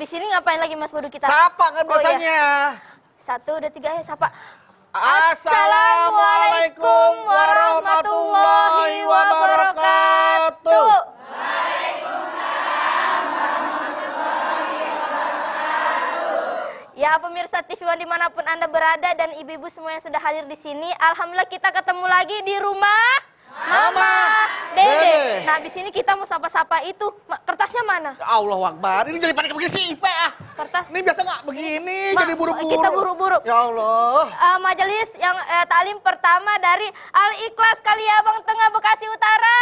Habis ini ngapain lagi Mas Bodu kita? Sapa kan biasanya. Oh, iya. Satu, dua, tiga, ya sapa. Assalamualaikum warahmatullahi wabarakatuh. Ya pemirsa TV One dimanapun Anda berada dan ibu-ibu semua yang sudah hadir di sini. Alhamdulillah kita ketemu lagi di rumah. Mama, Dede. Nah, habis ini kita mau sapa-sapa itu. Kertasnya mana? Allah Akbar, ini jadi panik begini sih, Ipe ah. Kertas. Ini biasa nggak begini, Ma, jadi buru-buru. Kita buru-buru. Ya Allah. Uh, majelis yang uh, talim pertama dari Al-Ikhlas Kaliabang Tengah Bekasi Utara.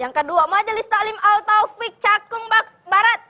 Yang kedua, Majelis Taklim Al-Taufik Cakung Barat.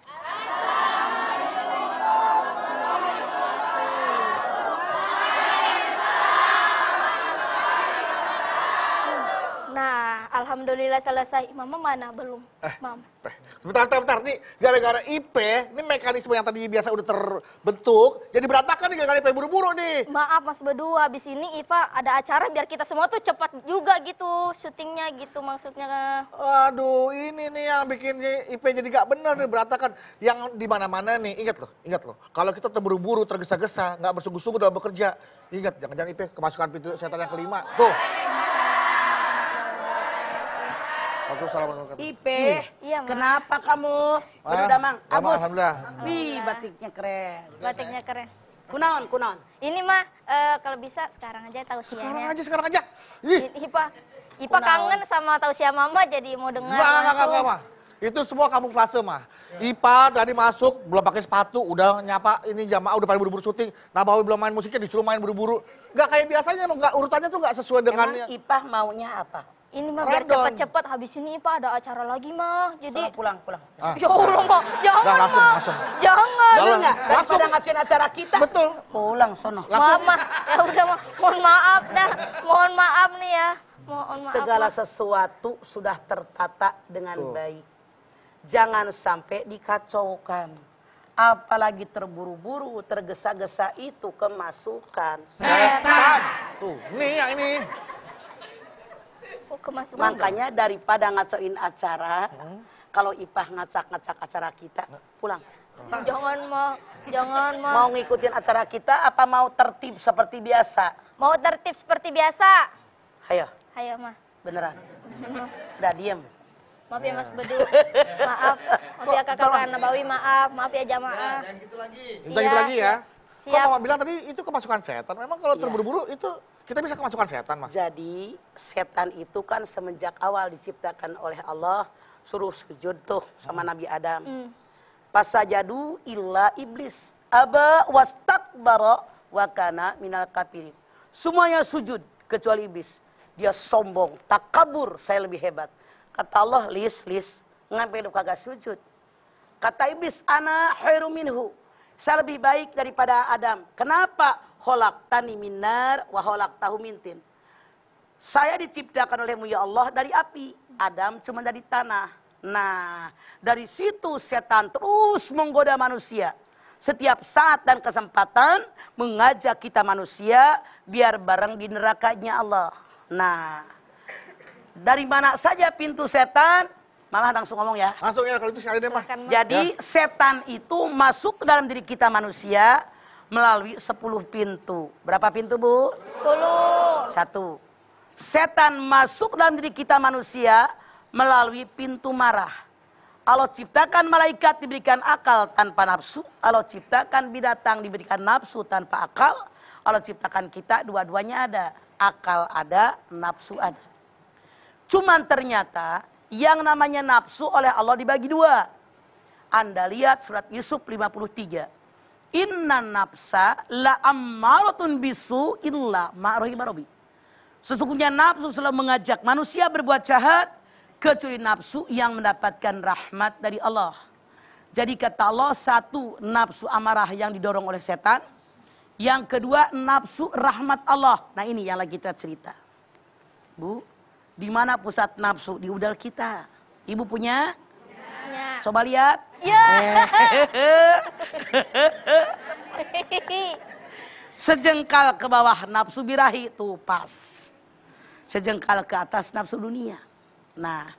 Alhamdulillah selesai. Mama mana belum? Eh, Mam. Eh, sebentar, bentar, bentar. Nih gara-gara IP, ini mekanisme yang tadi biasa udah terbentuk, jadi berantakan nih gara-gara IP buru-buru nih. Maaf Mas berdua, abis ini Iva ada acara biar kita semua tuh cepat juga gitu syutingnya gitu maksudnya. Aduh, ini nih yang bikin IP jadi gak bener nih berantakan. Yang di mana-mana nih, ingat loh, ingat loh. Kalau kita terburu-buru, tergesa-gesa, nggak bersungguh-sungguh dalam bekerja, ingat jangan-jangan IP kemasukan pintu setan yang kelima. Tuh. Waalaikumsalam Ipe, iya, kenapa kamu? Udah, udah mang, abus. Alhamdulillah. Wih, batiknya keren. Batiknya keren. Kunaon, kunaon. Ini mah uh, kalau bisa sekarang aja tahu sianya. Sekarang aja, sekarang aja. Ih. Ipa, Ipa kunaon. kangen sama tahu siapa mama jadi mau dengar Nggak, langsung. Enggak, enggak, itu semua kamuflase mah. Ipa tadi masuk belum pakai sepatu, udah nyapa ini jamaah udah pada buru-buru syuting. Nabawi belum main musiknya disuruh main buru-buru. Gak kayak biasanya, emang gak urutannya tuh gak sesuai dengan. Emang Ipa maunya apa? ini mah biar cepat-cepat habis ini pak ada acara lagi mah jadi Selang pulang pulang ah. ya allah mah jangan nah, langsung, mah langsung. jangan jangan enggak langsung ngacin acara kita betul pulang sono Maaf, mama ya udah mah mohon maaf dah mohon maaf nih ya mohon maaf segala ma sesuatu sudah tertata dengan Tuh. baik jangan sampai dikacaukan apalagi terburu-buru tergesa-gesa itu kemasukan setan tuh nih yang ini ya, Oh, ya? makanya daripada ngacoin acara hmm. kalau ipah ngacak-ngacak acara kita pulang nah. jangan mau jangan mau mau ngikutin acara kita apa mau tertib seperti biasa mau tertib seperti biasa ayo ayo mah beneran udah diem Maaf ya Mas ya. Bedu, maaf. Maaf ya kakak Nabawi, maaf. Maaf ya jamaah. Ya, jangan gitu lagi. Jangan ya, gitu iya, lagi ya. Siap. Kok Mama bilang tadi itu kemasukan setan. Memang kalau iya. terburu-buru itu kita bisa kemasukan setan, Mas. Jadi, setan itu kan semenjak awal diciptakan oleh Allah suruh sujud tuh sama hmm. Nabi Adam. Hmm. Pas sajadu illa iblis aba wastak wa wakana minal kafirin. Semuanya sujud kecuali iblis. Dia sombong, tak kabur saya lebih hebat. Kata Allah, lis, lis, ngapain lu kagak sujud? Kata iblis, ana khairu minhu. Saya lebih baik daripada Adam. Kenapa? holak tani minar wa tahu mintin. Saya diciptakan olehmu ya Allah dari api. Adam cuma dari tanah. Nah, dari situ setan terus menggoda manusia. Setiap saat dan kesempatan mengajak kita manusia biar bareng di nerakanya Allah. Nah, dari mana saja pintu setan? Mama langsung ngomong ya. Langsung ya kalau itu sekali deh, Mah. Jadi setan itu masuk ke dalam diri kita manusia melalui sepuluh pintu. Berapa pintu, Bu? Sepuluh. Satu. Setan masuk dalam diri kita manusia melalui pintu marah. Allah ciptakan malaikat diberikan akal tanpa nafsu. Allah ciptakan binatang diberikan nafsu tanpa akal. Allah ciptakan kita dua-duanya ada. Akal ada, nafsu ada. Cuman ternyata yang namanya nafsu oleh Allah dibagi dua. Anda lihat surat Yusuf 53. Inna nafsa la ammaratun bisu illa ma'rohi barobi. Sesungguhnya nafsu selalu mengajak manusia berbuat jahat kecuali nafsu yang mendapatkan rahmat dari Allah. Jadi kata Allah satu nafsu amarah yang didorong oleh setan. Yang kedua nafsu rahmat Allah. Nah ini yang lagi kita cerita. Bu, di mana pusat nafsu? Di udal kita. Ibu punya? Punya. Coba lihat. Ya. Sejengkal ke bawah nafsu birahi itu pas. Sejengkal ke atas nafsu dunia. Nah,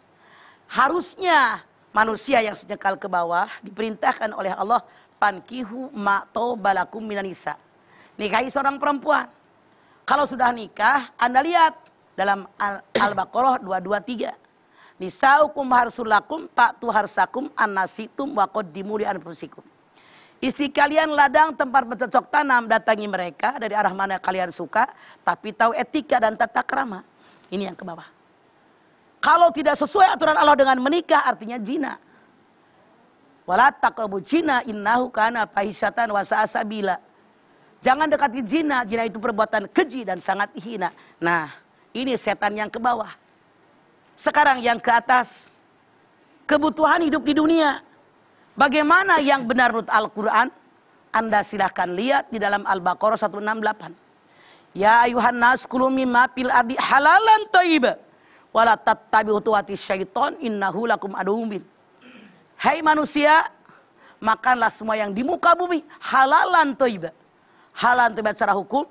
harusnya manusia yang sejengkal ke bawah diperintahkan oleh Allah pankihu ma'to balakum minanisa. Nikahi seorang perempuan. Kalau sudah nikah, Anda lihat dalam Al-Baqarah Al 223 Nisaukum harsulakum paktu harsakum anasitum wakoddimu li anfusikum. Isi kalian ladang tempat bercocok tanam datangi mereka dari arah mana kalian suka tapi tahu etika dan tata kerama. Ini yang ke bawah. Kalau tidak sesuai aturan Allah dengan menikah artinya jina. Walatakabu jina innahu kana fahisyatan wasa sabila. Jangan dekati jina, jina itu perbuatan keji dan sangat hina. Nah, ini setan yang ke bawah. Sekarang yang ke atas. Kebutuhan hidup di dunia. Bagaimana yang benar menurut Al-Quran? Anda silahkan lihat di dalam Al-Baqarah 168. Ya ayuhan nas kulumi mimma ardi halalan thayyiba walat tattabi'u tuwati syaiton innahu lakum aduwwin. Hai manusia, makanlah semua yang di muka bumi halalan taiba. Halalan taiba secara hukum,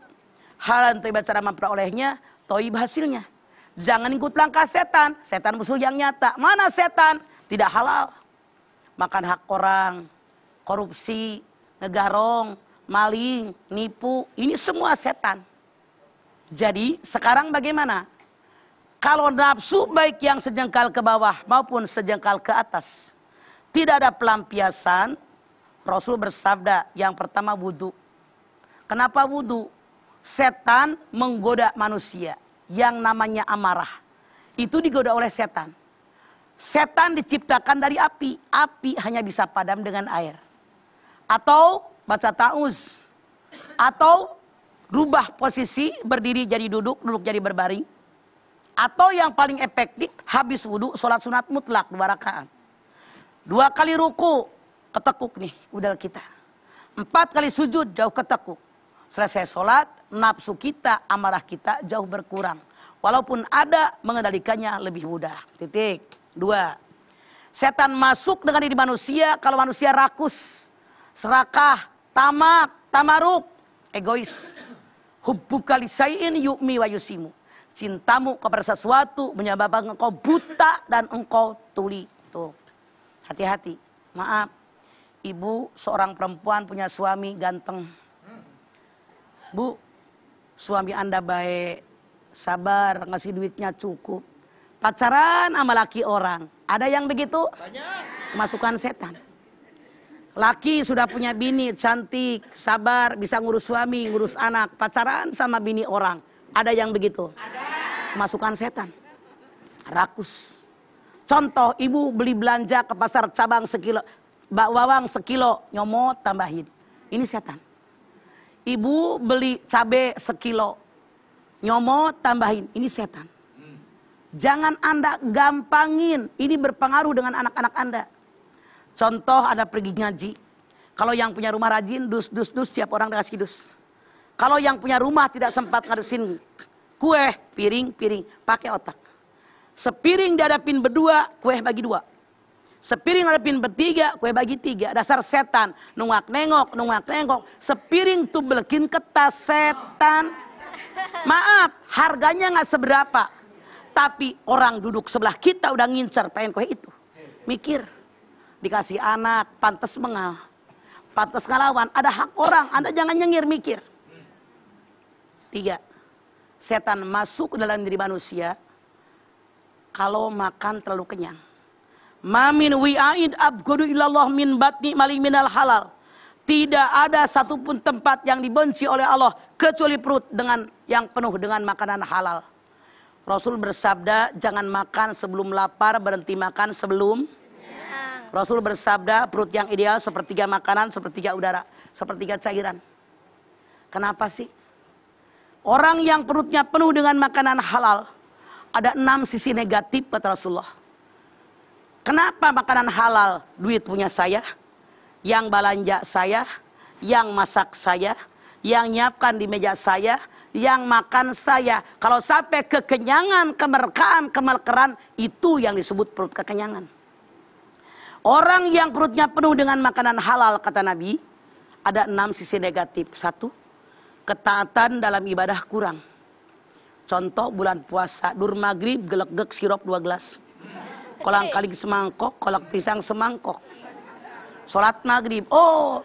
halalan taiba cara memperolehnya, taiba hasilnya. Jangan ikut langkah setan. Setan musuh yang nyata. Mana setan? Tidak halal. Makan hak orang, korupsi, negarong, maling, nipu. Ini semua setan. Jadi sekarang bagaimana? Kalau nafsu baik yang sejengkal ke bawah maupun sejengkal ke atas. Tidak ada pelampiasan. Rasul bersabda yang pertama wudhu. Kenapa wudhu? Setan menggoda manusia yang namanya amarah. Itu digoda oleh setan. Setan diciptakan dari api. Api hanya bisa padam dengan air. Atau baca ta'uz. Atau rubah posisi berdiri jadi duduk, duduk jadi berbaring. Atau yang paling efektif habis wudhu sholat sunat mutlak dua rakaat. Dua kali ruku ketekuk nih udah kita. Empat kali sujud jauh ketekuk. Selesai sholat nafsu kita, amarah kita jauh berkurang. Walaupun ada, mengendalikannya lebih mudah. Titik. Dua. Setan masuk dengan diri manusia kalau manusia rakus, serakah, tamak, tamaruk, egois. Hubbuka lisai'in yu'mi wa yusimu. Cintamu kepada sesuatu menyebabkan engkau buta dan engkau tuli. Tuh. Hati-hati. Maaf. Ibu seorang perempuan punya suami ganteng. Bu, suami anda baik, sabar, ngasih duitnya cukup. Pacaran sama laki orang, ada yang begitu? Banyak. Masukan setan. Laki sudah punya bini, cantik, sabar, bisa ngurus suami, ngurus anak. Pacaran sama bini orang, ada yang begitu? Ada. Masukan setan. Rakus. Contoh, ibu beli belanja ke pasar cabang sekilo, wawang sekilo, nyomot tambahin. Ini setan. Ibu beli cabai sekilo. Nyomo tambahin. Ini setan. Jangan Anda gampangin. Ini berpengaruh dengan anak-anak Anda. Contoh ada pergi ngaji. Kalau yang punya rumah rajin, dus, dus, dus. Siap orang dikasih dus. Kalau yang punya rumah tidak sempat ngadusin kue, piring, piring. Pakai otak. Sepiring dihadapin berdua, kue bagi dua. Sepiring lepin bertiga, kue bagi tiga. Dasar setan. Nungak nengok, nungak nengok. Sepiring tuh belekin kertas setan. Maaf, harganya nggak seberapa. Tapi orang duduk sebelah kita udah ngincer pengen kue itu. Mikir, dikasih anak, pantas mengal. Pantas ngelawan, ada hak orang, anda jangan nyengir mikir. Tiga, setan masuk ke dalam diri manusia kalau makan terlalu kenyang. Mamin wi'aid abgodu ilallah min batni maling al halal. Tidak ada satupun tempat yang dibenci oleh Allah kecuali perut dengan yang penuh dengan makanan halal. Rasul bersabda, jangan makan sebelum lapar, berhenti makan sebelum Rasul bersabda, perut yang ideal sepertiga makanan, sepertiga udara, sepertiga cairan. Kenapa sih? Orang yang perutnya penuh dengan makanan halal, ada enam sisi negatif kata Rasulullah. Kenapa makanan halal duit punya saya? Yang belanja saya, yang masak saya, yang nyiapkan di meja saya, yang makan saya. Kalau sampai kekenyangan, kemerkaan, kemelkeran, itu yang disebut perut kekenyangan. Orang yang perutnya penuh dengan makanan halal, kata Nabi, ada enam sisi negatif. Satu, ketaatan dalam ibadah kurang. Contoh bulan puasa, dur maghrib, gelegek sirup dua gelas kolang kaling semangkok, kolak pisang semangkok. Sholat maghrib, oh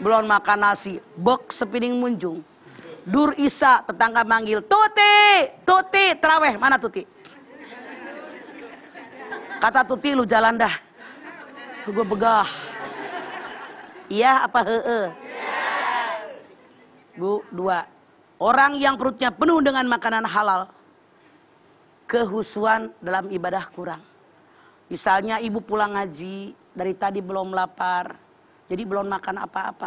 belum makan nasi, bok sepiring munjung. Dur Isa tetangga manggil, Tuti, Tuti, teraweh, mana Tuti? Kata Tuti lu jalan dah. Gue begah. Iya apa -he? Bu, dua. Orang yang perutnya penuh dengan makanan halal, kehusuan dalam ibadah kurang. Misalnya ibu pulang ngaji, dari tadi belum lapar, jadi belum makan apa-apa.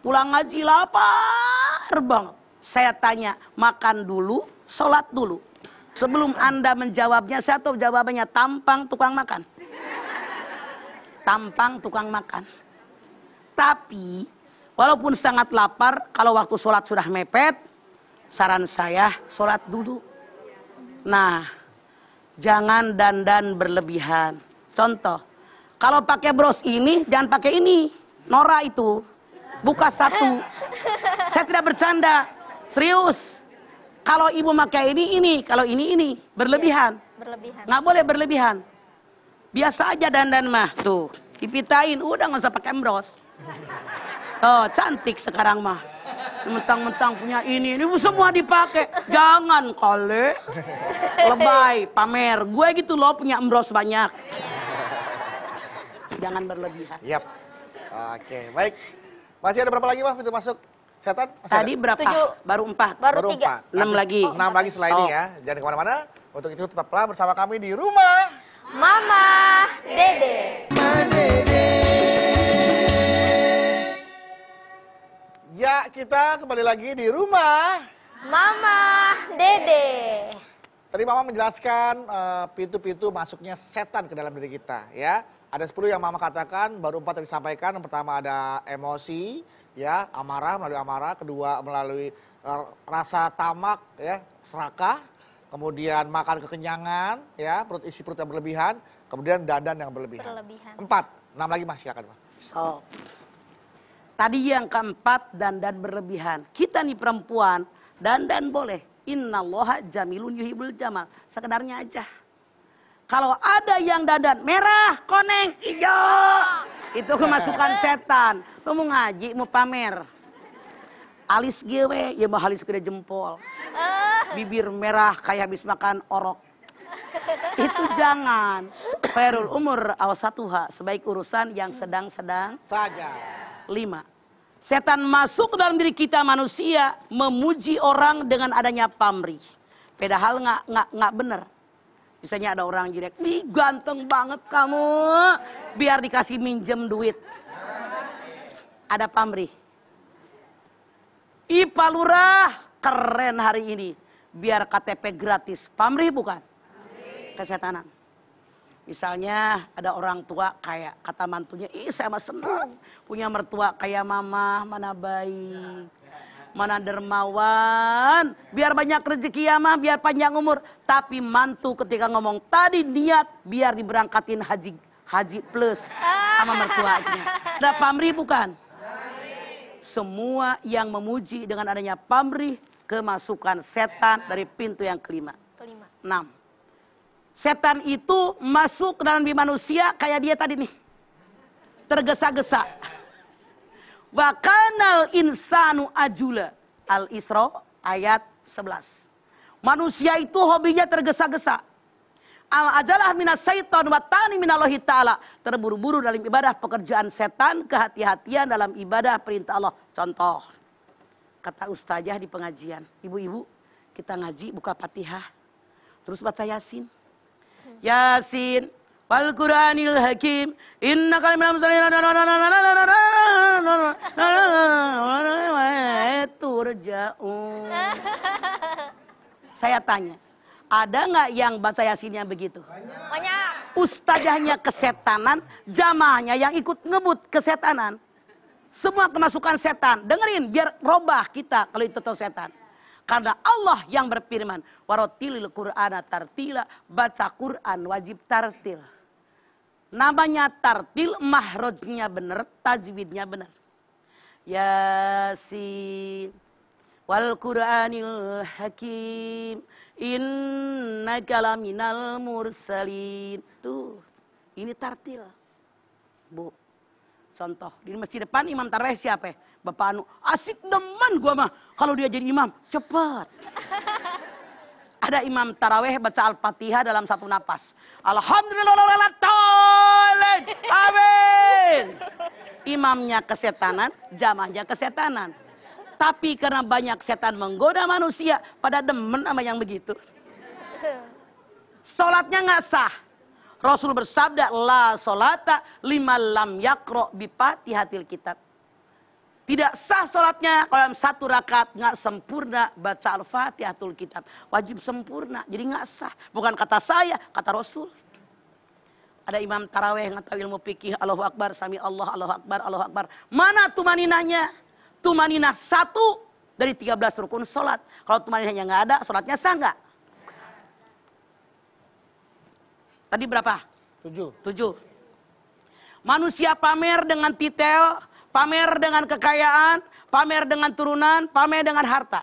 Pulang ngaji lapar banget. Saya tanya, makan dulu, sholat dulu. Sebelum Anda menjawabnya, saya tahu jawabannya tampang tukang makan. Tampang tukang makan. Tapi, walaupun sangat lapar, kalau waktu sholat sudah mepet, saran saya, sholat dulu. Nah, Jangan dandan berlebihan. Contoh, kalau pakai bros ini, jangan pakai ini. Nora itu. Buka satu. Saya tidak bercanda. Serius. Kalau ibu pakai ini, ini. Kalau ini, ini. Berlebihan. Iya, berlebihan. Nggak boleh berlebihan. Biasa aja dandan mah. Tuh, dipitain. Udah nggak usah pakai bros. Oh, cantik sekarang mah mentang-mentang punya ini, ini semua dipakai. Jangan kole, Lebay, pamer. Gue gitu loh punya embros banyak. Jangan berlebihan. Yap. Oke, baik. Masih ada berapa lagi, mas itu masuk? Setan? Masih Tadi ada? berapa? Tujuh. Baru empat. Baru, Baru tiga. Empat. Enam lagi. Oh, enam lagi selain oh. ini ya. Jangan kemana-mana. Untuk itu tetaplah bersama kami di rumah. Mama Dede. Mama Dede. Ya, kita kembali lagi di rumah. Mama Dede. Tadi Mama menjelaskan eh, pintu-pintu uh, masuknya setan ke dalam diri kita, ya. Ada 10 yang Mama katakan, baru empat tadi sampaikan. Yang pertama ada emosi, ya, amarah melalui amarah, kedua melalui uh, rasa tamak, ya, serakah, kemudian makan kekenyangan, ya, perut isi perut yang berlebihan, kemudian dadan yang berlebihan. Berlebihan. Empat, enam lagi Mas, silakan Mas. So. Tadi yang keempat dandan berlebihan. Kita nih perempuan dandan boleh. inna loha jamilun yuhibul jamal. Sekedarnya aja. Kalau ada yang dandan merah, koneng, hijau. Itu iya. kemasukan setan. Lu mau ngaji, mau pamer. Alis gue ya mah alis gede jempol. Ah. Bibir merah kayak habis makan orok. Itu jangan. perul umur awas satu awasatuha, sebaik urusan yang sedang-sedang saja lima. Setan masuk ke dalam diri kita manusia memuji orang dengan adanya pamrih. Padahal nggak nggak nggak benar. Misalnya ada orang jelek, ih ganteng banget kamu, biar dikasih minjem duit. Ada pamrih. Ih palurah, keren hari ini. Biar KTP gratis. Pamrih bukan? Kesetanan. Misalnya ada orang tua kayak kata mantunya, ih saya mah senang punya mertua kayak mama, mana bayi, mana dermawan, biar banyak rezeki ya mah, biar panjang umur. Tapi mantu ketika ngomong tadi niat biar diberangkatin haji haji plus sama mertuanya. ada pamri bukan? Semua yang memuji dengan adanya pamrih kemasukan setan dari pintu yang kelima. Kelima. Enam. Setan itu masuk ke dalam diri manusia kayak dia tadi nih. Tergesa-gesa. Wakanal insanu ajula. Al-Isra ayat 11. Manusia itu hobinya tergesa-gesa. Al-ajalah minas syaitan wa tani minallahi ta'ala. Terburu-buru dalam ibadah pekerjaan setan, kehati-hatian dalam ibadah perintah Allah. Contoh, kata ustazah di pengajian, ibu-ibu kita ngaji buka patihah, terus baca yasin. Yasin wal Qur'anil Hakim innaka laminal mursalin turja'un Saya tanya ada nggak yang baca yasinnya begitu? Banyak. Ustazahnya kesetanan, jamaahnya yang ikut ngebut kesetanan. Semua kemasukan setan. Dengerin biar robah kita kalau itu setan. Karena Allah yang berfirman, warotilil Qur'ana tartila, baca Qur'an wajib tartil. Namanya tartil, mahrojnya benar, tajwidnya benar. Yasin wal Qur'anil Hakim innaka laminal mursalin. Tuh, ini tartil. Bu, Contoh, di masjid depan imam tarawih siapa Bapak Anu. Asik demen gua mah. Kalau dia jadi imam, cepet Ada imam taraweh baca Al-Fatihah dalam satu napas. Alhamdulillah. Amin. Imamnya kesetanan, jamahnya kesetanan. Tapi karena banyak setan menggoda manusia, pada demen sama yang begitu. Sholatnya nggak sah. Rasul bersabda, la solata lima lam yakro bipati hatil kitab. Tidak sah solatnya kalau dalam satu rakaat nggak sempurna baca al-fatihatul kitab. Wajib sempurna, jadi nggak sah. Bukan kata saya, kata Rasul. Ada imam taraweh yang tahu ilmu fikih, Allahu Akbar, Sami Allah, Allahu Akbar, Allahu Akbar. Mana tumaninanya? Tumaninah satu dari tiga belas rukun solat. Kalau tumaninahnya nggak ada, solatnya sah nggak? Tadi berapa? Tujuh. Tujuh. Manusia pamer dengan titel, pamer dengan kekayaan, pamer dengan turunan, pamer dengan harta.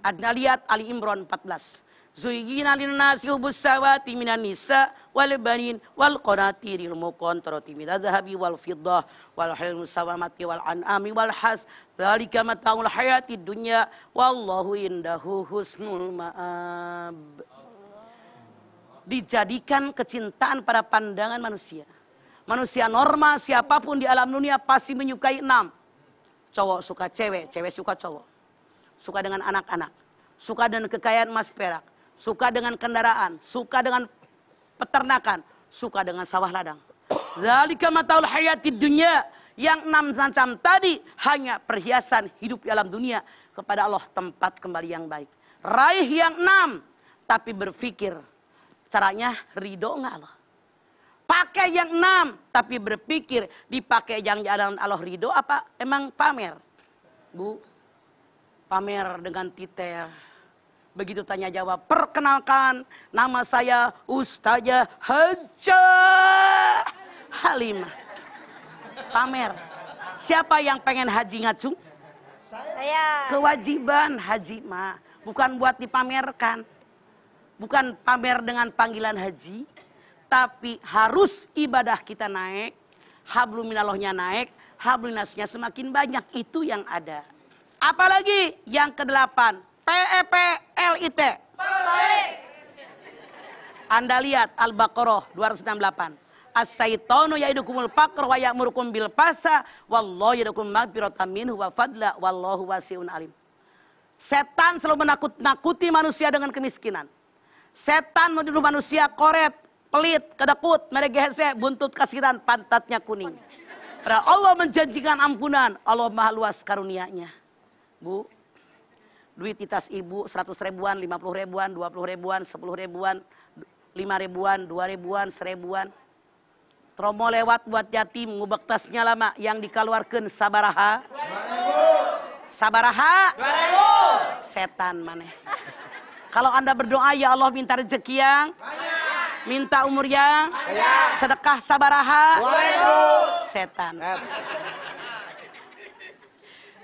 Anda lihat Ali Imran 14. Zuyina linnasi hubus sawati minan nisa wal banin wal qanatiril muqantarati min adhabi wal fiddah wal hilmu sawamati wal an'ami wal has dzalika mataul hayati dunya wallahu indahu husnul ma'ab dijadikan kecintaan pada pandangan manusia. Manusia normal siapapun di alam dunia pasti menyukai enam. Cowok suka cewek, cewek suka cowok. Suka dengan anak-anak. Suka dengan kekayaan emas perak. Suka dengan kendaraan. Suka dengan peternakan. Suka dengan sawah ladang. Zalika mataul hayati dunia. Yang enam macam tadi hanya perhiasan hidup di alam dunia. Kepada Allah tempat kembali yang baik. Raih yang enam. Tapi berfikir caranya ridho enggak loh. Pakai yang enam, tapi berpikir dipakai yang jalan Allah ridho apa emang pamer? Bu, pamer dengan titel. Begitu tanya jawab, perkenalkan nama saya Ustazah Haja Halimah. Pamer. Siapa yang pengen haji ngacung? Saya. Kewajiban haji mah, bukan buat dipamerkan bukan pamer dengan panggilan haji, tapi harus ibadah kita naik, habluminalohnya minalohnya naik, hablunasnya semakin banyak itu yang ada. Apalagi yang kedelapan, PEPLIT. Anda lihat Al-Baqarah 268. As-syaitanu ya'idukumul faqr wa ya'murukum bil fasa wallahu ya'idukum maghfiratan minhu wa fadla wallahu wasi'un alim. Setan selalu menakuti manusia dengan kemiskinan. Setan menuduh manusia koret, pelit, kedekut, meregese, buntut kasiran, pantatnya kuning. Padahal Allah menjanjikan ampunan. Allah maha luas karunia-Nya. Bu, duit titas ibu 100 ribuan, 50 ribuan, 20 ribuan, 10 ribuan, 5 ribuan, 2 ribuan, 1 ribuan. Tromo lewat buat yatim, ngubek tasnya lama. Yang dikeluarkan sabaraha. Sabaraha. Setan maneh. Kalau Anda berdoa, ya Allah minta rezeki yang banyak. Minta umur yang banyak. Sedekah sabaraha. Setan. Eh.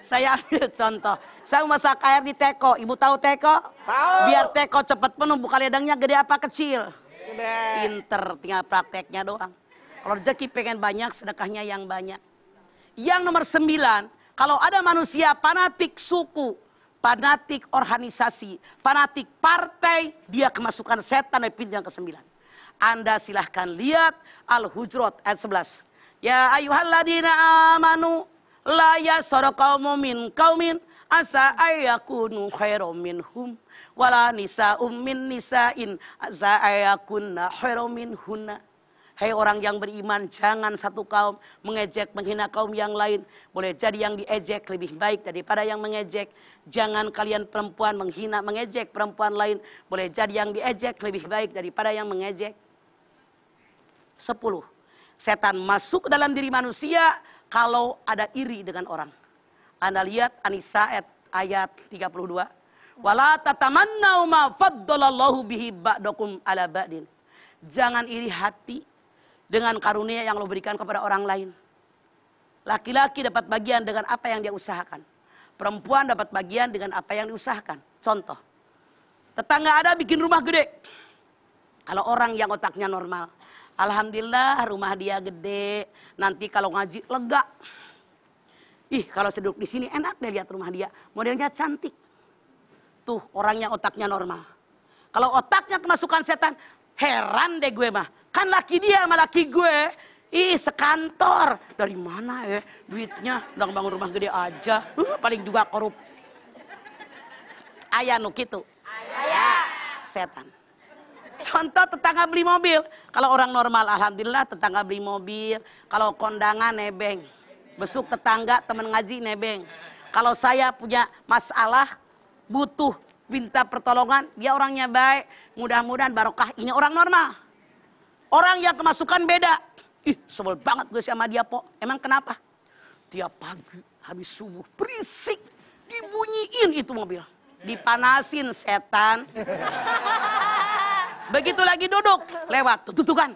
Saya ambil contoh. Saya masak air di teko. Ibu tahu teko? Tahu. Biar teko cepat penuh, buka ledangnya gede apa kecil? Gede. Pinter, tinggal prakteknya doang. Kalau rezeki pengen banyak, sedekahnya yang banyak. Yang nomor sembilan, kalau ada manusia fanatik suku, fanatik organisasi, fanatik partai, dia kemasukan setan dari pintu yang ke-9. Anda silahkan lihat Al-Hujurat ayat 11. Ya ayuhalladina amanu la yasara qaumun min qaumin asa ayakunu khairu minhum wala nisa'um min nisa'in asa ayakunna khairum minhunna Hai orang yang beriman, jangan satu kaum mengejek, menghina kaum yang lain. Boleh jadi yang diejek lebih baik daripada yang mengejek. Jangan kalian perempuan menghina, mengejek perempuan lain. Boleh jadi yang diejek lebih baik daripada yang mengejek. Sepuluh. Setan masuk dalam diri manusia kalau ada iri dengan orang. Anda lihat Anisa ayat 32. Wala tatamannau ma faddalallahu bihi ba'dakum ala ba'din. Jangan iri hati dengan karunia yang lo berikan kepada orang lain. Laki-laki dapat bagian dengan apa yang dia usahakan. Perempuan dapat bagian dengan apa yang diusahakan. Contoh, tetangga ada bikin rumah gede. Kalau orang yang otaknya normal, alhamdulillah rumah dia gede. Nanti kalau ngaji lega. Ih, kalau seduk di sini enak deh lihat rumah dia. Modelnya cantik. Tuh, orang yang otaknya normal. Kalau otaknya kemasukan setan, Heran deh gue mah. Kan laki dia sama laki gue. Ih sekantor. Dari mana ya duitnya? Udah bangun rumah gede aja. Uh, paling juga korup. Ayah nuk itu. Ayah. Setan. Contoh tetangga beli mobil. Kalau orang normal alhamdulillah tetangga beli mobil. Kalau kondangan nebeng. Besuk tetangga temen ngaji nebeng. Kalau saya punya masalah butuh minta pertolongan, dia orangnya baik, mudah-mudahan barokah ini orang normal. Orang yang kemasukan beda. Ih, sebel banget gue sama dia, pok Emang kenapa? Tiap pagi habis subuh berisik dibunyiin itu mobil. Dipanasin setan. Begitu lagi duduk, lewat tutukan.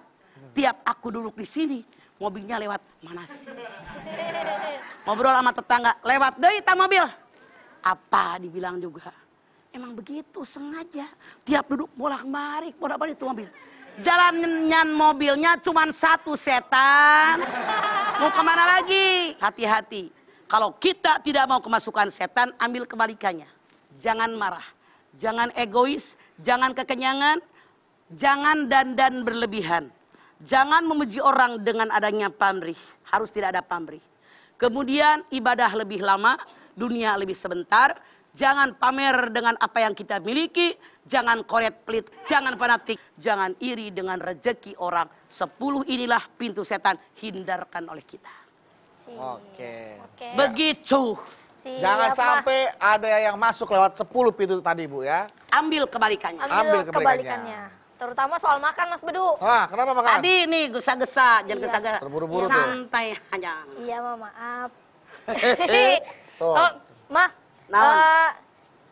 Tiap aku duduk di sini, mobilnya lewat manas. Ngobrol sama tetangga, lewat deh mobil. Apa dibilang juga. Emang begitu, sengaja. Tiap duduk bolak balik, bolak balik itu mobil. Jalannya mobilnya cuma satu setan. Mau kemana lagi? Hati-hati. Kalau kita tidak mau kemasukan setan, ambil kebalikannya. Jangan marah, jangan egois, jangan kekenyangan, jangan dandan berlebihan. Jangan memuji orang dengan adanya pamrih. Harus tidak ada pamrih. Kemudian ibadah lebih lama, dunia lebih sebentar, Jangan pamer dengan apa yang kita miliki, jangan koret pelit, jangan fanatik, jangan iri dengan rejeki orang. Sepuluh inilah pintu setan hindarkan oleh kita. Oke. Okay. Begitu. Si, Jangan sampai ada yang masuk lewat sepuluh pintu tadi Bu ya. Ambil kebalikannya. Ambil, Ambil kebalikannya. kebalikannya. Terutama soal makan Mas Bedu. Wah, kenapa makan? Tadi ini gesa-gesa, jangan iya. gesa-gesa. Terburu-buru Santai aja. Iya, Ma, maaf. Tuh. Oh, ma, Nah,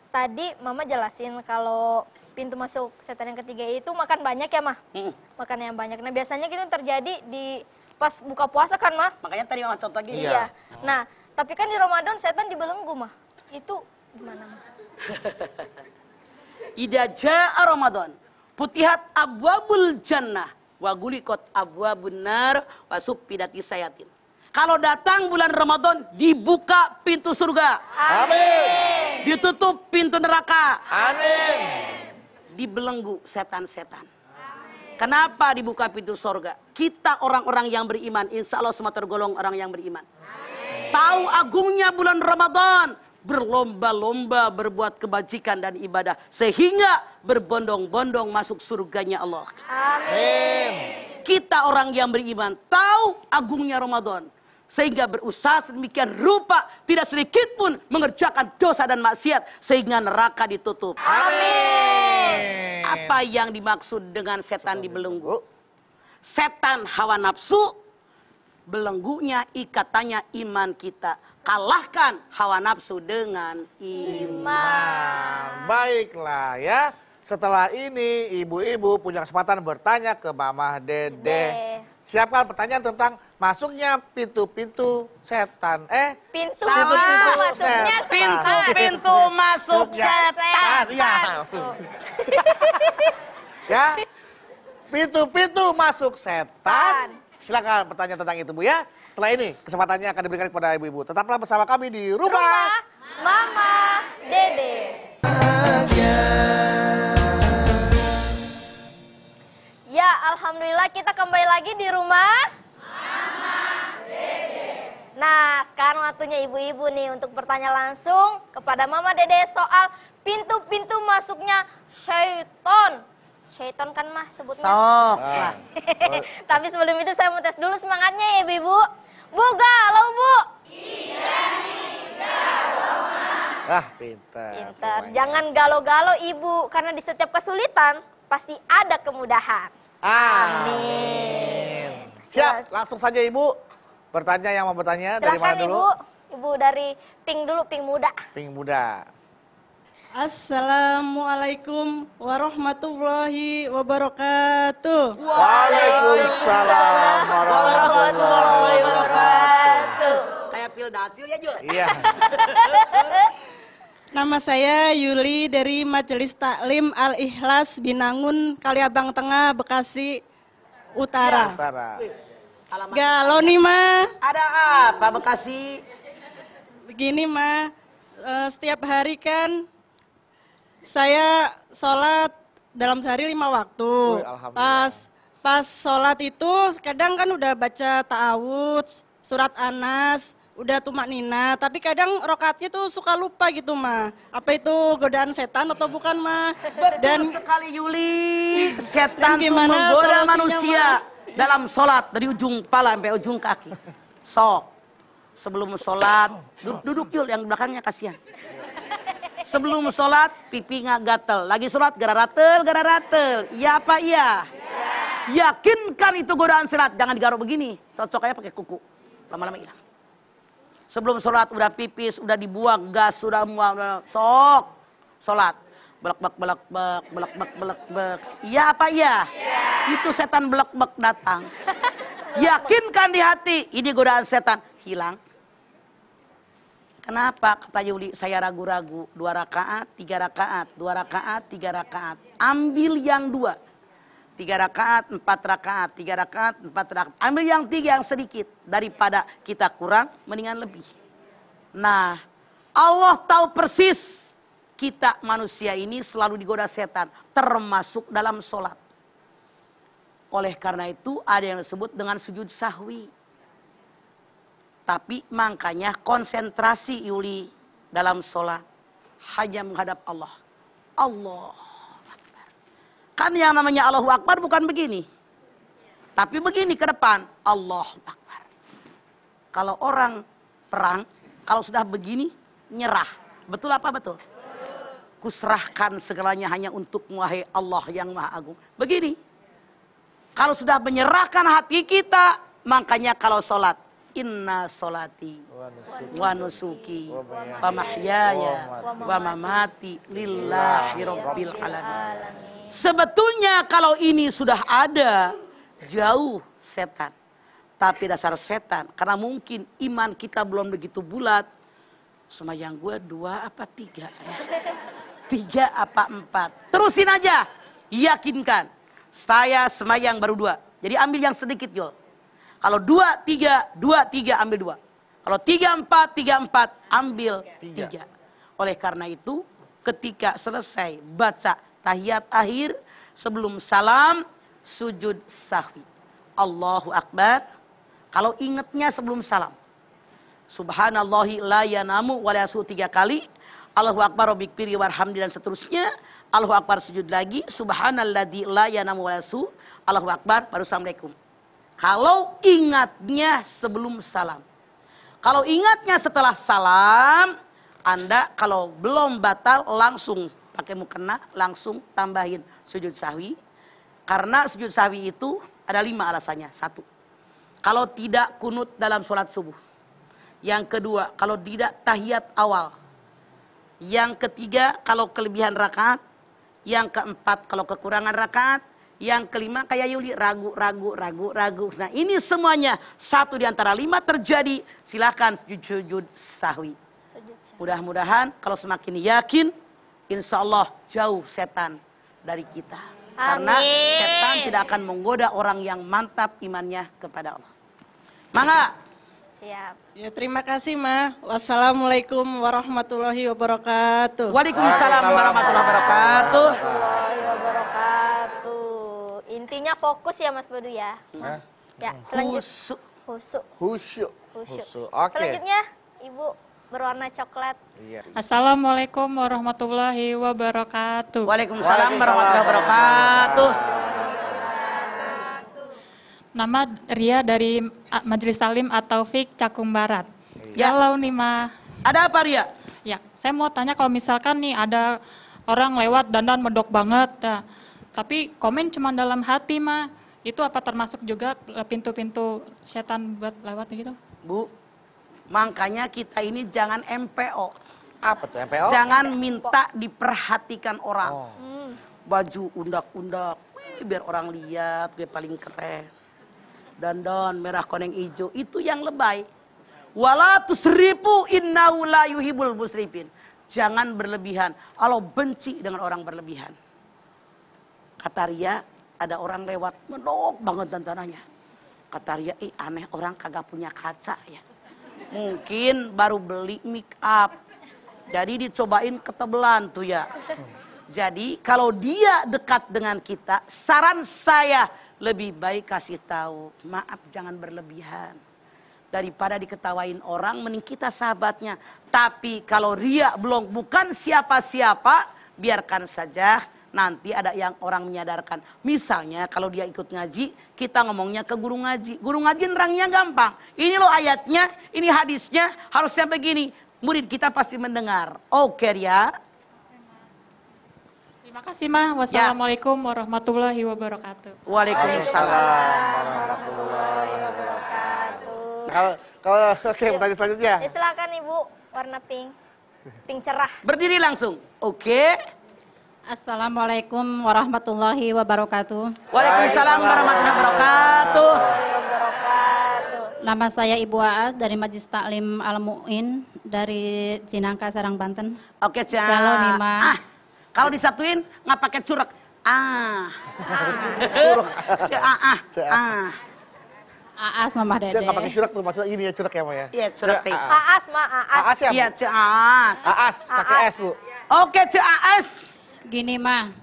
tadi mama jelasin kalau pintu masuk setan yang ketiga itu makan banyak ya mah hmm. makan yang banyak nah biasanya itu terjadi di pas buka puasa kan mah makanya tadi mama contoh lagi iya oh. nah tapi kan di Ramadan setan dibelenggu mah itu gimana mah Ida ja'a Ramadan putihat abwabul jannah wa gulikot abwabun nar wa suppidatis sayatin kalau datang bulan Ramadan, dibuka pintu surga. Amin. Ditutup pintu neraka. Amin. Dibelenggu setan-setan. Kenapa dibuka pintu surga? Kita orang-orang yang beriman, insya Allah semua tergolong orang yang beriman. Amin. Tahu agungnya bulan Ramadan, berlomba-lomba berbuat kebajikan dan ibadah sehingga berbondong-bondong masuk surganya Allah. Amin. Kita orang yang beriman tahu agungnya Ramadan sehingga berusaha sedemikian rupa tidak sedikit pun mengerjakan dosa dan maksiat sehingga neraka ditutup. Amin. Apa yang dimaksud dengan setan di belenggu? Setan hawa nafsu, belenggunya ikatannya iman kita. Kalahkan hawa nafsu dengan iman. Baiklah ya. Setelah ini ibu-ibu punya kesempatan bertanya ke Mama Dede. Dede siapkan pertanyaan tentang masuknya pintu-pintu setan. Eh, pintu pintu, pintu masuknya setan. Pintu pintu masuk setan. Iya. ya. Pintu-pintu masuk setan. Silakan pertanyaan tentang itu Bu ya. Setelah ini kesempatannya akan diberikan kepada ibu-ibu. Tetaplah bersama kami di Rumah, Rumah Mama Dede. Alhamdulillah kita kembali lagi di rumah. Mama Dede. Nah, sekarang waktunya ibu-ibu nih untuk bertanya langsung kepada Mama Dede soal pintu-pintu masuknya syaiton. Syaiton kan mah sebutnya. Sok. Nah. Tapi sebelum itu saya mau tes dulu semangatnya ya ibu-ibu. Bu galau bu. Iya nih galau Ah pintar. Pintar. Jangan galau-galau ibu karena di setiap kesulitan pasti ada kemudahan. Amin. Siap, langsung saja Ibu bertanya yang mau bertanya Silahkan dari mana dulu? Ibu, Ibu dari Pink dulu, Pink Muda. Pink Muda. Assalamualaikum warahmatullahi wabarakatuh. Waalaikumsalam warahmatullahi wabarakatuh. Kayak pil dacil ya, Jul. Iya. Nama saya Yuli dari Majelis Taklim Al Ikhlas Binangun Kaliabang Tengah Bekasi Utara. Ya, utara. Galau nih ma. Ada apa Bekasi? Begini ma, e, setiap hari kan saya sholat dalam sehari lima waktu. Uy, pas pas sholat itu kadang kan udah baca ta'awud, surat anas, udah tumak nina, tapi kadang rokatnya tuh suka lupa gitu mah. Apa itu godaan setan atau bukan mah? Betul dan sekali Yuli, setan tuh menggoda manusia ma? dalam sholat dari ujung kepala sampai ujung kaki. so sebelum sholat, duduk, duduk Yul yang belakangnya kasihan. Sebelum sholat, pipi nggak gatel. Lagi sholat, gara ratel, gara ratel. Iya apa iya? Yakinkan itu godaan setan, Jangan digaruk begini. Cocok aja pakai kuku. Lama-lama hilang. Sebelum sholat udah pipis, udah dibuang, gas sudah muak sok sholat. Belak belak belak belak belak belak belak belak. Iya apa ya? Yeah. Itu setan belak belak datang. Yakinkan di hati, ini godaan setan hilang. Kenapa kata Yuli saya ragu-ragu dua rakaat tiga rakaat dua rakaat tiga rakaat ambil yang dua tiga rakaat, empat rakaat, tiga rakaat, empat rakaat. Ambil yang tiga yang sedikit daripada kita kurang, mendingan lebih. Nah, Allah tahu persis kita manusia ini selalu digoda setan, termasuk dalam sholat. Oleh karena itu ada yang disebut dengan sujud sahwi. Tapi makanya konsentrasi Yuli dalam sholat hanya menghadap Allah. Allah. Kan yang namanya Allahu Akbar bukan begini. Tapi begini ke depan, Allahu Akbar. Kalau orang perang, kalau sudah begini, nyerah. Betul apa betul? Kuserahkan segalanya hanya untuk wahai Allah yang maha agung. Begini. Kalau sudah menyerahkan hati kita, makanya kalau sholat, inna solati wa nusuki wa mahyaya wa mamati lillahi rabbil alamin. Sebetulnya kalau ini sudah ada, jauh setan. Tapi dasar setan, karena mungkin iman kita belum begitu bulat. Semayang gue dua apa tiga? Ya? Tiga apa empat? Terusin aja, yakinkan. Saya semayang baru dua. Jadi ambil yang sedikit Yul. Kalau dua, tiga, dua, tiga, ambil dua. Kalau tiga, empat, tiga, empat, ambil tiga. tiga. Oleh karena itu, ketika selesai baca tahiyat akhir sebelum salam sujud sahwi. Allahu Akbar. Kalau ingatnya sebelum salam. Subhanallahi la yanamu wa tiga kali. Allahu Akbar robik piri warhamdi dan seterusnya. Allahu Akbar sujud lagi. Subhanalladzi la yanamu wa Allahu Akbar baru Assalamualaikum. Kalau ingatnya sebelum salam. Kalau ingatnya setelah salam, Anda kalau belum batal langsung pakai mukena langsung tambahin sujud sahwi. Karena sujud sahwi itu ada lima alasannya. Satu, kalau tidak kunut dalam sholat subuh. Yang kedua, kalau tidak tahiyat awal. Yang ketiga, kalau kelebihan rakaat. Yang keempat, kalau kekurangan rakaat. Yang kelima kayak Yuli ragu, ragu, ragu, ragu. Nah ini semuanya satu di antara lima terjadi. Silahkan sujud sahwi. sahwi. Mudah-mudahan kalau semakin yakin insya Allah jauh setan dari kita. Karena setan tidak akan menggoda orang yang mantap imannya kepada Allah. Mangga. Siap. Ya terima kasih Ma. Wassalamualaikum warahmatullahi wabarakatuh. Waalaikumsalam warahmatullahi wabarakatuh. wabarakatuh. Intinya fokus ya Mas Bodu ya. Ya, selanjutnya. Husuk. Husuk. Husuk. Husuk. Selanjutnya Ibu berwarna coklat. Iya. Assalamualaikum warahmatullahi wabarakatuh. Waalaikumsalam warahmatullahi wabarakatuh. Nama Ria dari Majelis Salim atau Fik Cakung Barat. Ya. Halo Nima. Ada apa Ria? Ya, saya mau tanya kalau misalkan nih ada orang lewat dandan medok banget, ya. tapi komen cuma dalam hati mah, itu apa termasuk juga pintu-pintu setan buat lewat gitu? Bu, Makanya kita ini jangan MPO. Apa tuh MPO? Jangan MPO. minta diperhatikan orang. Oh. Baju undak-undak, biar orang lihat gue paling keren. don merah koneng hijau, itu yang lebay. Walau tusrifu Innaulayyuhibul musripin. musrifin. Jangan berlebihan. Allah benci dengan orang berlebihan. Kata Ria, ada orang lewat menok banget dan tanahnya. Kata Ria, eh aneh orang kagak punya kaca ya. Mungkin baru beli make up. Jadi dicobain ketebelan tuh ya. Jadi kalau dia dekat dengan kita, saran saya lebih baik kasih tahu, maaf jangan berlebihan. Daripada diketawain orang, mending kita sahabatnya. Tapi kalau ria belum bukan siapa-siapa, biarkan saja nanti ada yang orang menyadarkan. Misalnya kalau dia ikut ngaji, kita ngomongnya ke guru ngaji. Guru ngaji nerangnya gampang. Ini loh ayatnya, ini hadisnya, harusnya begini. Murid kita pasti mendengar. Oke okay, ya. Terima kasih Ma. Wassalamualaikum ya. warahmatullahi wabarakatuh. Waalaikumsalam warahmatullahi wabarakatuh. Kalau kalau oke okay, pertanyaan selanjutnya. Eh, silakan Ibu, warna pink. Pink cerah. Berdiri langsung. Oke. Okay. Assalamualaikum warahmatullahi wabarakatuh. Waalaikumsalam warahmatullahi wabarakatuh. Nama saya Ibu Aas dari Majlis Taklim Al Muin dari Cinangka Serang Banten. Oke, Cak. Kalau lima. Ah, kalau disatuin nggak pakai curek. Ah. Curek. Ah, ah, ah. Aas mama Dede. Cek pakai curak tuh maksudnya ini ya curak ya ya. Iya curak. Aas ma Aas. Aas ya. Iya Aas. Aas pakai S Bu. Oke Aas. Gini mah,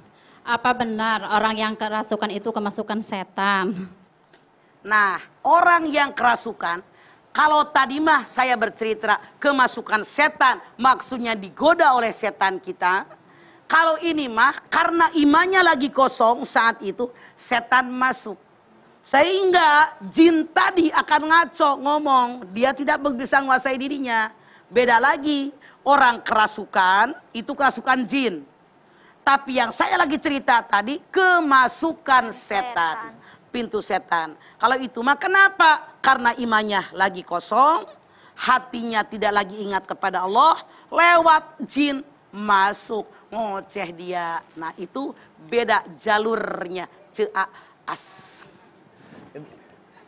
apa benar orang yang kerasukan itu kemasukan setan? Nah, orang yang kerasukan, kalau tadi mah saya bercerita kemasukan setan, maksudnya digoda oleh setan kita. Kalau ini mah karena imannya lagi kosong saat itu setan masuk. Sehingga jin tadi akan ngaco ngomong, dia tidak bisa menguasai dirinya. Beda lagi, orang kerasukan itu kerasukan jin. Tapi yang saya lagi cerita tadi kemasukan setan, pintu setan. Kalau itu mah kenapa? Karena imannya lagi kosong, hatinya tidak lagi ingat kepada Allah, lewat jin masuk ngoceh dia. Nah, itu beda jalurnya. Cea as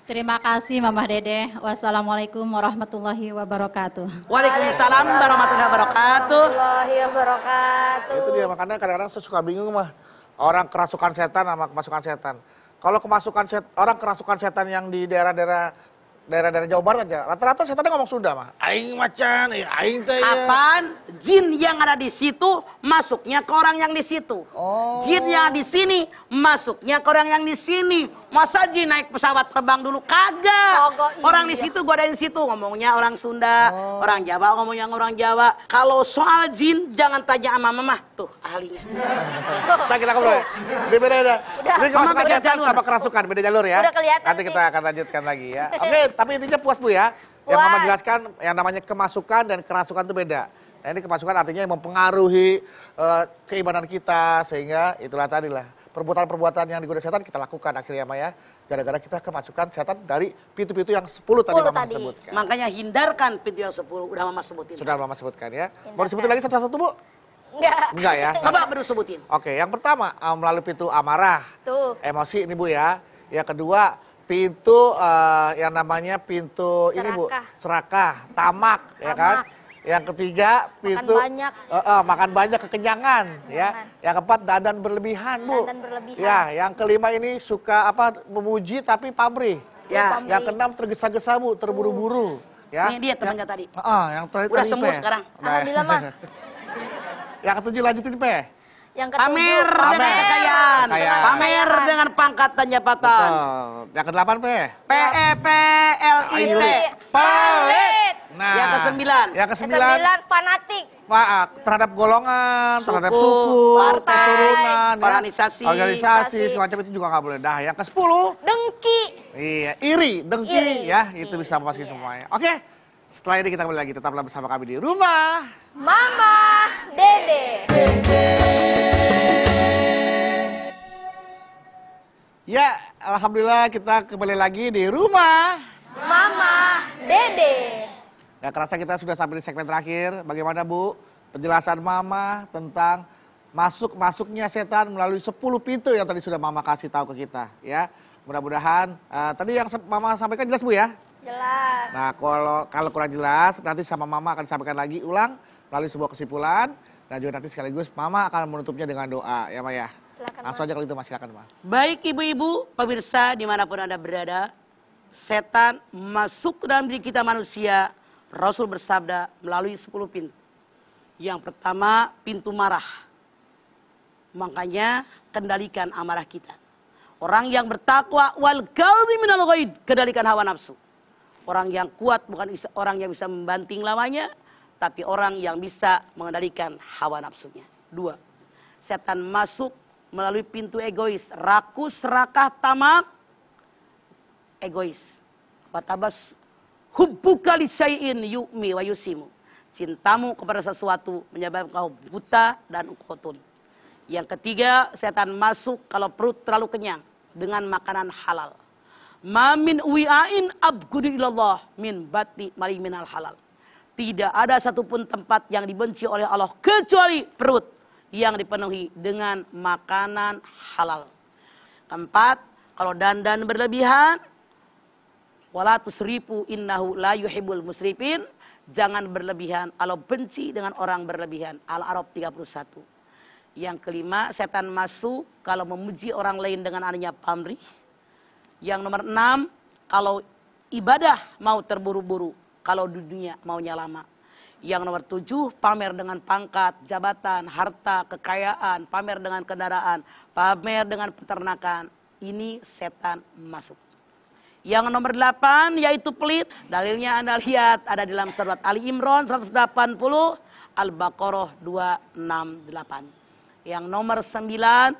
Terima kasih Mama Dede. Wassalamualaikum warahmatullahi wabarakatuh. Waalaikumsalam warahmatullahi wabarakatuh. wabarakatuh. Itu dia makanya kadang-kadang saya suka bingung mah orang kerasukan setan sama kemasukan setan. Kalau kemasukan set, orang kerasukan setan yang di daerah-daerah daerah-daerah Jawa Barat aja. Ya. Rata-rata saya tadi ngomong Sunda mah. Aing macan, ya eh, aing teh. Ya. Apaan? Jin yang ada di situ masuknya ke orang yang di situ. Oh. Jin yang di sini masuknya ke orang yang di sini. Masa jin naik pesawat terbang dulu kagak. Oh, orang di situ gua ada di situ ngomongnya orang Sunda, oh. orang Jawa ngomongnya orang Jawa. Kalau soal jin jangan tanya sama mamah tuh ahlinya. Nah, kita ngobrol. Beda-beda. Ini kemasukan sama kerasukan beda jalur ya. Udah kelihatan Nanti kita akan lanjutkan lagi ya. Oke, tapi intinya puas Bu ya. Puas. Yang Mama jelaskan yang namanya kemasukan dan kerasukan itu beda. Nah, ini kemasukan artinya yang mempengaruhi uh, keimanan kita sehingga itulah tadi lah perbuatan-perbuatan yang digoda setan kita lakukan akhirnya Maya gara-gara kita kemasukan setan dari pintu-pintu yang 10, 10 tadi Mama tadi. sebutkan. Makanya hindarkan pintu yang 10 udah Mama sebutin. Sudah Mama sebutkan ya. Hindarkan. Mau disebutin lagi satu-satu Bu? Enggak. Enggak ya. Coba baru sebutin. Oke, yang pertama eh, melalui pintu amarah. Tuh. Emosi ini Bu ya. Yang kedua pintu uh, yang namanya pintu serakah. ini Bu, serakah, tamak, tamak. ya kan? Yang ketiga pintu makan banyak, uh, uh, makan banyak kekenyangan, Kenyangan. ya. Yang keempat dadan berlebihan bu. Dadan berlebihan. Ya, yang kelima ini suka apa memuji tapi pamrih. Ya. Pamri. Yang keenam tergesa-gesa bu, terburu-buru. Uh. Ya. Ini dia temannya tadi. Uh, uh, yang terakhir. Udah sembuh sekarang. Nah. Alhamdulillah mah. yang ketujuh lanjutin pe. Yang ketujuh, pamer, pamer dengan kekayaan. Pamer dengan pangkat dan jabatan. Betul. Yang ke-8 P. P E P L I T. Pelit. Nah, yang kesembilan. Yang ke Kesembilan fanatik. Pak, ah, terhadap golongan, suku, terhadap suku, partai, keturunan, ya. organisasi, ya, organisasi, semacam itu juga nggak boleh. Dah, yang ke sepuluh. Dengki. Iya, iri, dengki, iri. ya, itu iri. bisa iya, memasuki iya. semuanya. Oke, setelah ini kita kembali lagi, tetaplah bersama kami di rumah. Mama, Dede. Dede. Ya, alhamdulillah kita kembali lagi di rumah Mama Dede. Ya, kerasa kita sudah sampai di segmen terakhir. Bagaimana Bu penjelasan Mama tentang masuk-masuknya setan melalui 10 pintu yang tadi sudah Mama kasih tahu ke kita, ya. Mudah-mudahan uh, tadi yang Mama sampaikan jelas Bu ya? Jelas. Nah, kalau kalau kurang jelas nanti sama Mama akan sampaikan lagi ulang melalui sebuah kesimpulan dan juga nanti sekaligus Mama akan menutupnya dengan doa, ya Maya silakan. Langsung aja kalau itu Mas, silakan Mas. Baik ibu-ibu, pemirsa dimanapun Anda berada, setan masuk ke dalam diri kita manusia, Rasul bersabda melalui 10 pintu. Yang pertama, pintu marah. Makanya kendalikan amarah kita. Orang yang bertakwa wal kalbi minal ghaid, kendalikan hawa nafsu. Orang yang kuat bukan orang yang bisa membanting lawannya, tapi orang yang bisa mengendalikan hawa nafsunya. Dua, setan masuk melalui pintu egois. Rakus, serakah, tamak, egois. batabas hubbuka li syai'in yu'mi wa yusimu. Cintamu kepada sesuatu menyebabkan kau buta dan ukotun. Yang ketiga, setan masuk kalau perut terlalu kenyang dengan makanan halal. Mamin wi'ain abgudu min bati mari minal halal. Tidak ada satupun tempat yang dibenci oleh Allah kecuali perut yang dipenuhi dengan makanan halal. Keempat, kalau dandan berlebihan, wala innahu la yuhibbul musripin, Jangan berlebihan, Kalau benci dengan orang berlebihan. Al-Arab 31. Yang kelima, setan masuk kalau memuji orang lain dengan adanya pamrih. Yang nomor enam, kalau ibadah mau terburu-buru, kalau dunia maunya lama. Yang nomor tujuh, pamer dengan pangkat, jabatan, harta, kekayaan, pamer dengan kendaraan, pamer dengan peternakan. Ini setan masuk. Yang nomor delapan yaitu pelit. Dalilnya Anda lihat ada dalam surat Ali Imran 180, Al-Baqarah 268. Yang nomor sembilan,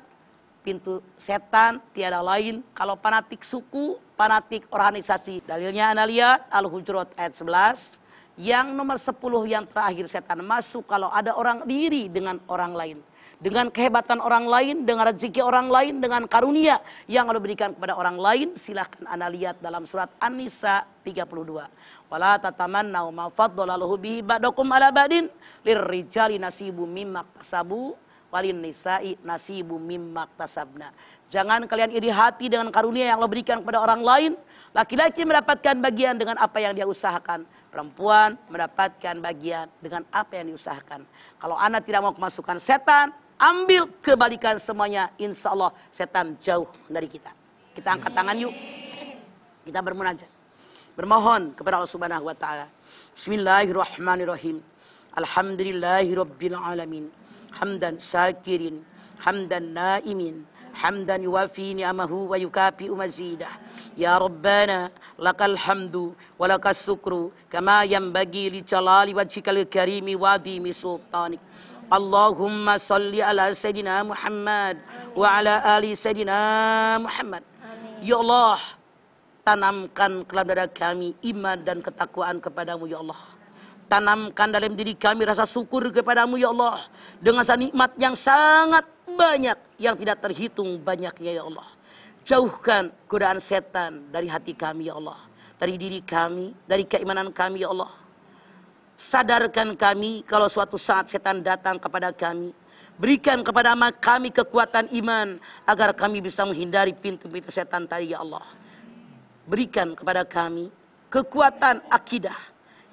pintu setan tiada lain kalau fanatik suku, fanatik organisasi. Dalilnya Anda lihat Al-Hujurat ayat 11, yang nomor sepuluh yang terakhir setan masuk kalau ada orang diri dengan orang lain. Dengan kehebatan orang lain, dengan rezeki orang lain, dengan karunia yang Allah berikan kepada orang lain. Silahkan Anda lihat dalam surat An-Nisa 32. Wala tatamannau ma bihi ba'dokum ala ba'din lirrijali nasibu mimak kasabu walin nisa'i nasibu mimak tasabna. Jangan kalian iri hati dengan karunia yang Allah berikan kepada orang lain. Laki-laki mendapatkan bagian dengan apa yang dia usahakan perempuan mendapatkan bagian dengan apa yang diusahakan. Kalau anak tidak mau kemasukan setan, ambil kebalikan semuanya. Insya Allah setan jauh dari kita. Kita angkat tangan yuk. Kita bermunajat. Bermohon kepada Allah Subhanahu wa taala. Bismillahirrahmanirrahim. Alhamdulillahirabbil alamin. Hamdan syakirin, hamdan naimin. حمدا يوافي نعمه ويكافئ مزيده يا ربنا لك الحمد ولك الشكر كما ينبغي لجلال وجهك الكريم وعظيم سلطانك اللهم صل على سيدنا محمد وعلى ali سيدنا محمد يا الله tanamkan dalam dada kami iman dan ketakwaan kepadamu ya Allah tanamkan dalam diri kami rasa syukur kepadamu ya Allah dengan nikmat yang sangat banyak yang tidak terhitung banyaknya ya Allah. Jauhkan godaan setan dari hati kami ya Allah. Dari diri kami, dari keimanan kami ya Allah. Sadarkan kami kalau suatu saat setan datang kepada kami. Berikan kepada kami kekuatan iman agar kami bisa menghindari pintu-pintu setan tadi ya Allah. Berikan kepada kami kekuatan akidah.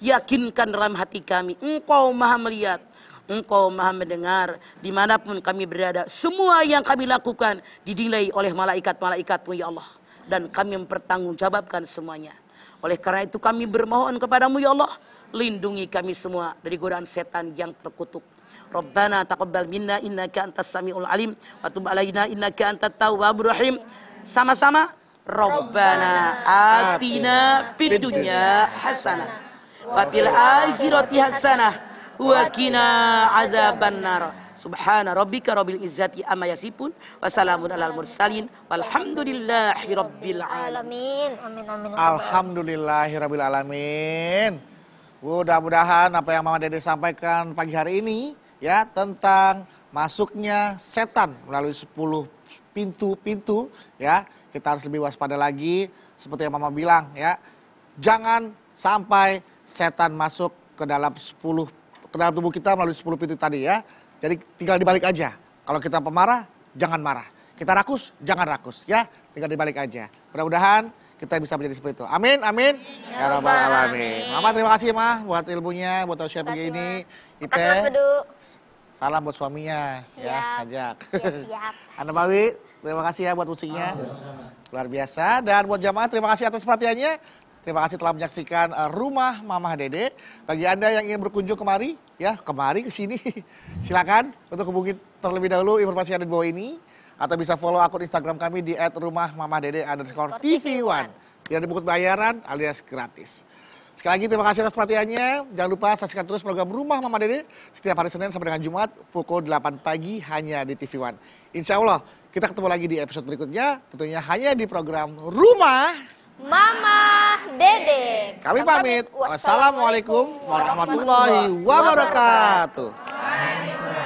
Yakinkan dalam hati kami. Engkau maha melihat engkau maha mendengar dimanapun kami berada semua yang kami lakukan didilai oleh malaikat-malaikatmu ya Allah dan kami mempertanggungjawabkan semuanya oleh karena itu kami bermohon kepadamu ya Allah lindungi kami semua dari godaan setan yang terkutuk Rabbana taqabbal minna innaka antas samiul alim wa tub alaina innaka antat tawwabur rahim sama-sama Rabbana atina fid dunya hasanah wa fil akhirati hasanah wa qina adzabannar. Subhana rabbika rabbil izzati amma yasifun wa salamun alal mursalin walhamdulillahi rabbil alamin. Amin amin. Alhamdulillahi rabbil alamin. Mudah-mudahan apa yang Mama Dede sampaikan pagi hari ini ya tentang masuknya setan melalui 10 pintu-pintu ya. Kita harus lebih waspada lagi seperti yang Mama bilang ya. Jangan sampai setan masuk ke dalam 10 ke dalam tubuh kita melalui 10 pintu tadi ya. Jadi tinggal dibalik aja. Kalau kita pemarah, jangan marah. Kita rakus, jangan rakus ya. Tinggal dibalik aja. Mudah-mudahan kita bisa menjadi seperti itu. Amin, amin. Ya Rabbal Alamin. Mama terima kasih Ma buat ilmunya, buat siapa ini. Ipe. Makasih Mas Bedu. Salam buat suaminya ya, ajak. Ya, siap. Anda terima kasih ya buat musiknya. Luar biasa. Dan buat jamaah, terima kasih atas perhatiannya. Terima kasih telah menyaksikan eh, rumah Mamah Dede. Bagi Anda yang ingin berkunjung kemari, ya kemari ke sini. Silakan untuk hubungi terlebih dahulu informasi yang ada di bawah ini. Atau bisa follow akun Instagram kami di @rumahmamadede underscore tv One Tidak dipungut bayaran alias gratis. Sekali lagi terima kasih atas perhatiannya. Jangan lupa saksikan terus program Rumah Mama Dede setiap hari Senin sampai dengan Jumat pukul 8 pagi hanya di TV One. Insya Allah kita ketemu lagi di episode berikutnya tentunya hanya di program Rumah Mama Dede. Kami pamit. Wassalamualaikum warahmatullahi wabarakatuh.